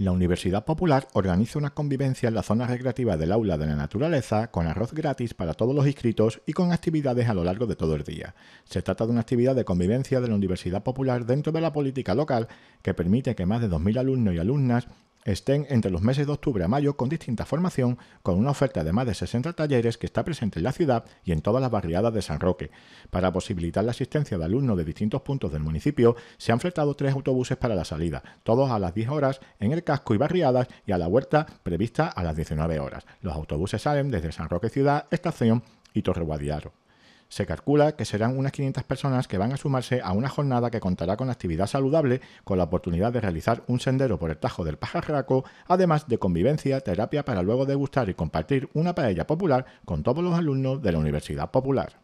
La Universidad Popular organiza una convivencia en la zona recreativa del aula de la naturaleza con arroz gratis para todos los inscritos y con actividades a lo largo de todo el día. Se trata de una actividad de convivencia de la Universidad Popular dentro de la política local que permite que más de 2.000 alumnos y alumnas estén entre los meses de octubre a mayo con distinta formación, con una oferta de más de 60 talleres que está presente en la ciudad y en todas las barriadas de San Roque. Para posibilitar la asistencia de alumnos de distintos puntos del municipio, se han fletado tres autobuses para la salida, todos a las 10 horas en el casco y barriadas y a la huerta prevista a las 19 horas. Los autobuses salen desde San Roque Ciudad, Estación y Torre Guadiaro. Se calcula que serán unas 500 personas que van a sumarse a una jornada que contará con actividad saludable, con la oportunidad de realizar un sendero por el Tajo del Pajarraco, además de convivencia, terapia para luego degustar y compartir una paella popular con todos los alumnos de la Universidad Popular.